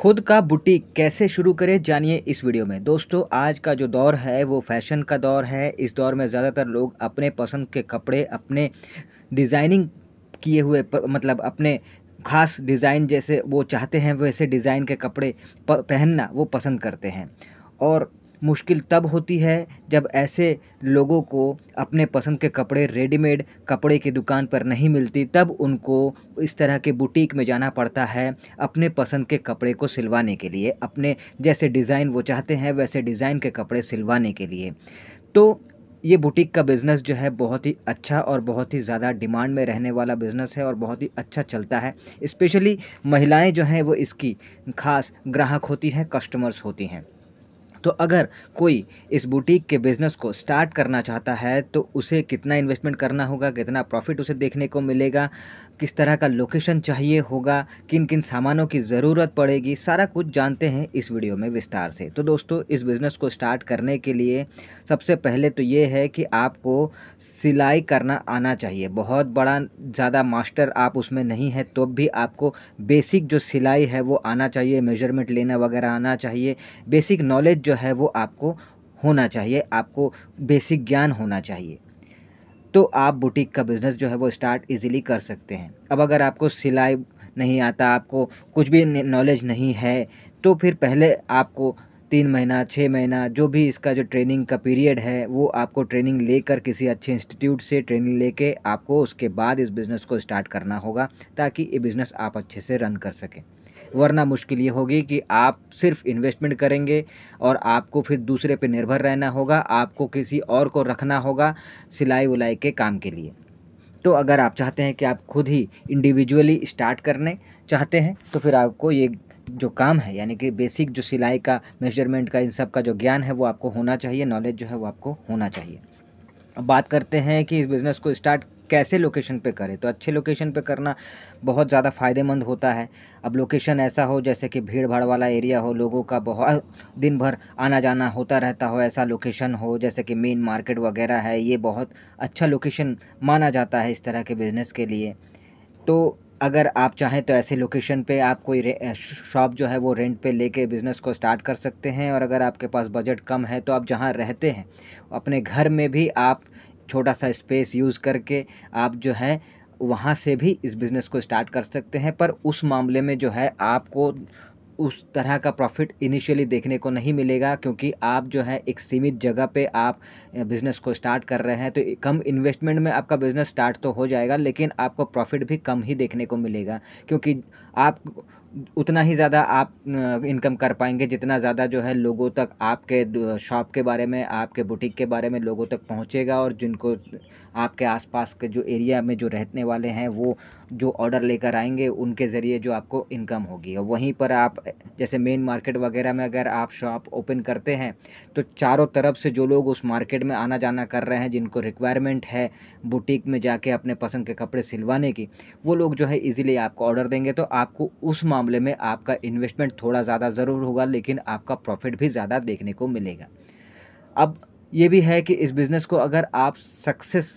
खुद का बुटीक कैसे शुरू करें जानिए इस वीडियो में दोस्तों आज का जो दौर है वो फैशन का दौर है इस दौर में ज़्यादातर लोग अपने पसंद के कपड़े अपने डिज़ाइनिंग किए हुए मतलब अपने खास डिज़ाइन जैसे वो चाहते हैं वैसे डिज़ाइन के कपड़े पहनना वो पसंद करते हैं और मुश्किल तब होती है जब ऐसे लोगों को अपने पसंद के कपड़े रेडीमेड कपड़े की दुकान पर नहीं मिलती तब उनको इस तरह के बुटीक में जाना पड़ता है अपने पसंद के कपड़े को सिलवाने के लिए अपने जैसे डिज़ाइन वो चाहते हैं वैसे डिज़ाइन के कपड़े सिलवाने के लिए तो ये बुटीक का बिज़नेस जो है बहुत ही अच्छा और बहुत ही ज़्यादा डिमांड में रहने वाला बिज़नेस है और बहुत ही अच्छा चलता है स्पेशली महिलाएं जो हैं वो इसकी खास ग्राहक होती हैं कस्टमर्स होती हैं तो अगर कोई इस बुटीक के बिज़नेस को स्टार्ट करना चाहता है तो उसे कितना इन्वेस्टमेंट करना होगा कितना प्रॉफिट उसे देखने को मिलेगा किस तरह का लोकेशन चाहिए होगा किन किन सामानों की ज़रूरत पड़ेगी सारा कुछ जानते हैं इस वीडियो में विस्तार से तो दोस्तों इस बिज़नेस को स्टार्ट करने के लिए सबसे पहले तो ये है कि आपको सिलाई करना आना चाहिए बहुत बड़ा ज़्यादा मास्टर आप उसमें नहीं है तो भी आपको बेसिक जो सिलाई है वो आना चाहिए मेजरमेंट लेना वगैरह आना चाहिए बेसिक नॉलेज जो है वो आपको होना चाहिए आपको बेसिक ज्ञान होना चाहिए तो आप बुटीक का बिज़नेस जो है वो स्टार्ट इजीली कर सकते हैं अब अगर आपको सिलाई नहीं आता आपको कुछ भी नॉलेज नहीं है तो फिर पहले आपको तीन महीना छः महीना जो भी इसका जो ट्रेनिंग का पीरियड है वो आपको ट्रेनिंग लेकर किसी अच्छे इंस्टीट्यूट से ट्रेनिंग लेके आपको उसके बाद इस बिज़नेस को स्टार्ट करना होगा ताकि ये बिज़नेस आप अच्छे से रन कर सकें वरना मुश्किल ये होगी कि आप सिर्फ इन्वेस्टमेंट करेंगे और आपको फिर दूसरे पे निर्भर रहना होगा आपको किसी और को रखना होगा सिलाई उलाई के काम के लिए तो अगर आप चाहते हैं कि आप खुद ही इंडिविजुअली स्टार्ट करने चाहते हैं तो फिर आपको ये जो काम है यानी कि बेसिक जो सिलाई का मेजरमेंट का इन सब का जो ज्ञान है वो आपको होना चाहिए नॉलेज जो है वो आपको होना चाहिए अब बात करते हैं कि इस बिज़नेस को स्टार्ट कैसे लोकेशन पे करें तो अच्छे लोकेशन पे करना बहुत ज़्यादा फ़ायदेमंद होता है अब लोकेशन ऐसा हो जैसे कि भीड़ भाड़ वाला एरिया हो लोगों का बहुत दिन भर आना जाना होता रहता हो ऐसा लोकेशन हो जैसे कि मेन मार्केट वगैरह है ये बहुत अच्छा लोकेशन माना जाता है इस तरह के बिज़नेस के लिए तो अगर आप चाहें तो ऐसे लोकेशन पे आप कोई शॉप जो है वो रेंट पे लेके बिज़नेस को स्टार्ट कर सकते हैं और अगर आपके पास बजट कम है तो आप जहाँ रहते हैं अपने घर में भी आप छोटा सा स्पेस यूज़ करके आप जो है वहाँ से भी इस बिज़नेस को स्टार्ट कर सकते हैं पर उस मामले में जो है आपको उस तरह का प्रॉफिट इनिशियली देखने को नहीं मिलेगा क्योंकि आप जो है एक सीमित जगह पे आप बिज़नेस को स्टार्ट कर रहे हैं तो कम इन्वेस्टमेंट में आपका बिज़नेस स्टार्ट तो हो जाएगा लेकिन आपको प्रॉफिट भी कम ही देखने को मिलेगा क्योंकि आप उतना ही ज़्यादा आप इनकम कर पाएंगे जितना ज़्यादा जो है लोगों तक आपके शॉप के बारे में आपके बुटीक के बारे में लोगों तक पहुंचेगा और जिनको आपके आसपास के जो एरिया में जो रहने वाले हैं वो जो ऑर्डर लेकर आएंगे उनके ज़रिए जो आपको इनकम होगी और वहीं पर आप जैसे मेन मार्केट वगैरह में अगर आप शॉप ओपन करते हैं तो चारों तरफ से जो लोग उस मार्केट में आना जाना कर रहे हैं जिनको रिक्वायरमेंट है बुटीक में जाके अपने पसंद के कपड़े सिलवाने की वो लोग जो है ईजिली आपको ऑर्डर देंगे तो आपको उस मामले में आपका इन्वेस्टमेंट थोड़ा ज़्यादा ज़रूर होगा लेकिन आपका प्रॉफिट भी ज़्यादा देखने को मिलेगा अब ये भी है कि इस बिज़नेस को अगर आप सक्सेस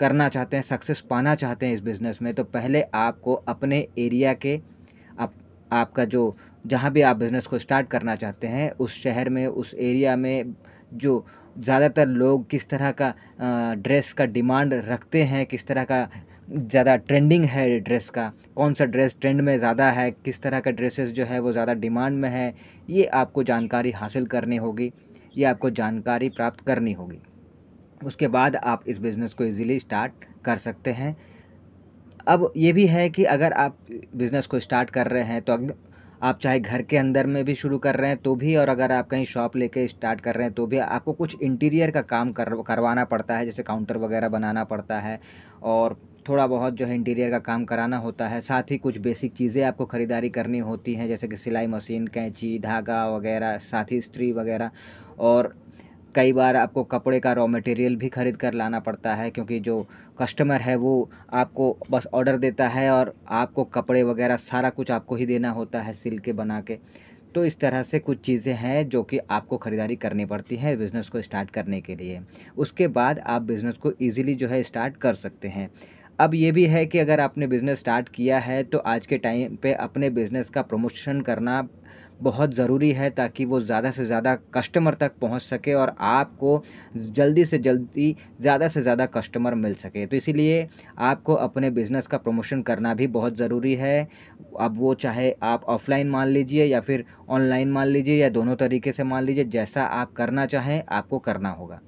करना चाहते हैं सक्सेस पाना चाहते हैं इस बिज़नेस में तो पहले आपको अपने एरिया के आप आपका जो जहाँ भी आप बिज़नेस को स्टार्ट करना चाहते हैं उस शहर में उस एरिया में जो ज़्यादातर लोग किस तरह का ड्रेस का डिमांड रखते हैं किस तरह का ज़्यादा ट्रेंडिंग है ड्रेस का कौन सा ड्रेस ट्रेंड में ज़्यादा है किस तरह का ड्रेसेस जो है वो ज़्यादा डिमांड में है ये आपको जानकारी हासिल करनी होगी ये आपको जानकारी प्राप्त करनी होगी उसके बाद आप इस बिज़नेस को इजीली स्टार्ट कर सकते हैं अब ये भी है कि अगर आप बिज़नेस को स्टार्ट कर रहे हैं तो आप चाहे घर के अंदर में भी शुरू कर रहे हैं तो भी और अगर आप कहीं शॉप लेके स्टार्ट कर रहे हैं तो भी आपको कुछ इंटीरियर का काम कर करवाना पड़ता है जैसे काउंटर वगैरह बनाना पड़ता है और थोड़ा बहुत जो है इंटीरियर का काम कराना होता है साथ ही कुछ बेसिक चीज़ें आपको ख़रीदारी करनी होती हैं जैसे कि सिलाई मशीन कैंची धागा वगैरह साथ ही स्त्री वगैरह और कई बार आपको कपड़े का रॉ मटेरियल भी ख़रीद कर लाना पड़ता है क्योंकि जो कस्टमर है वो आपको बस ऑर्डर देता है और आपको कपड़े वगैरह सारा कुछ आपको ही देना होता है सिल के बना के तो इस तरह से कुछ चीज़ें हैं जो कि आपको ख़रीदारी करनी पड़ती है बिज़नेस को स्टार्ट करने के लिए उसके बाद आप बिज़नेस को ईज़िली जो है स्टार्ट कर सकते हैं अब ये भी है कि अगर आपने बिज़नेस स्टार्ट किया है तो आज के टाइम पे अपने बिज़नेस का प्रमोशन करना बहुत ज़रूरी है ताकि वो ज़्यादा से ज़्यादा कस्टमर तक पहुंच सके और आपको जल्दी से जल्दी ज़्यादा से ज़्यादा कस्टमर मिल सके तो इसीलिए आपको अपने बिज़नेस का प्रमोशन करना भी बहुत ज़रूरी है अब वो चाहे आप ऑफ़लाइन मान लीजिए या फिर ऑनलाइन मान लीजिए या दोनों तरीके से मान लीजिए जैसा आप करना चाहें आपको करना होगा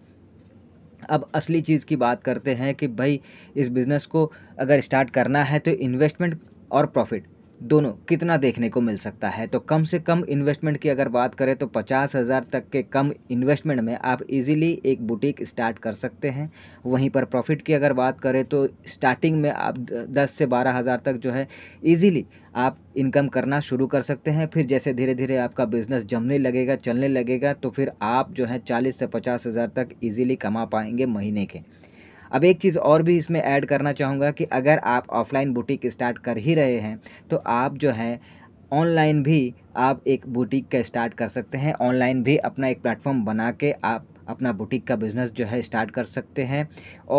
अब असली चीज़ की बात करते हैं कि भाई इस बिज़नेस को अगर स्टार्ट करना है तो इन्वेस्टमेंट और प्रॉफिट दोनों कितना देखने को मिल सकता है तो कम से कम इन्वेस्टमेंट की अगर बात करें तो पचास हज़ार तक के कम इन्वेस्टमेंट में आप इजीली एक बुटीक स्टार्ट कर सकते हैं वहीं पर प्रॉफिट की अगर बात करें तो स्टार्टिंग में आप दस से बारह हज़ार तक जो है इजीली आप इनकम करना शुरू कर सकते हैं फिर जैसे धीरे धीरे आपका बिज़नेस जमने लगेगा चलने लगेगा तो फिर आप जो है चालीस से पचास हज़ार तक ईजिली कमा पाएंगे महीने के अब एक चीज़ और भी इसमें ऐड करना चाहूँगा कि अगर आप ऑफलाइन बुटीक स्टार्ट कर ही रहे हैं तो आप जो है ऑनलाइन भी आप एक बुटीक का स्टार्ट कर सकते हैं ऑनलाइन भी अपना एक प्लेटफॉर्म बना के आप अपना बुटीक का बिज़नेस जो है स्टार्ट कर सकते हैं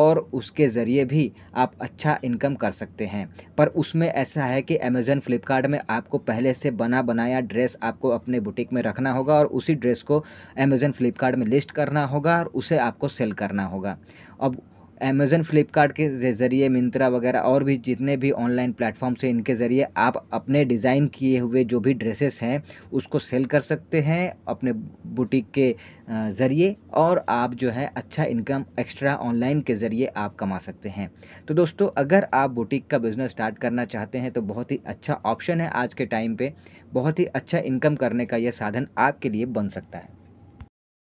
और उसके ज़रिए भी आप अच्छा इनकम कर सकते हैं पर उसमें ऐसा है कि अमेज़न फ्लिपकार्ट में आपको पहले से बना बनाया ड्रेस आपको अपने बुटीक में रखना होगा और उसी ड्रेस को अमेज़न फ्लिपकार्ट में लिस्ट करना होगा और उसे आपको सेल करना होगा अब अमेज़न फ्लिपकार्ट के ज़रिए मिंत्रा वगैरह और भी जितने भी ऑनलाइन प्लेटफॉर्म से इनके ज़रिए आप अपने डिज़ाइन किए हुए जो भी ड्रेसेस हैं उसको सेल कर सकते हैं अपने बुटीक के ज़रिए और आप जो है अच्छा इनकम एक्स्ट्रा ऑनलाइन के ज़रिए आप कमा सकते हैं तो दोस्तों अगर आप बुटीक का बिज़नेस स्टार्ट करना चाहते हैं तो बहुत ही अच्छा ऑप्शन है आज के टाइम पर बहुत ही अच्छा इनकम करने का यह साधन आपके लिए बन सकता है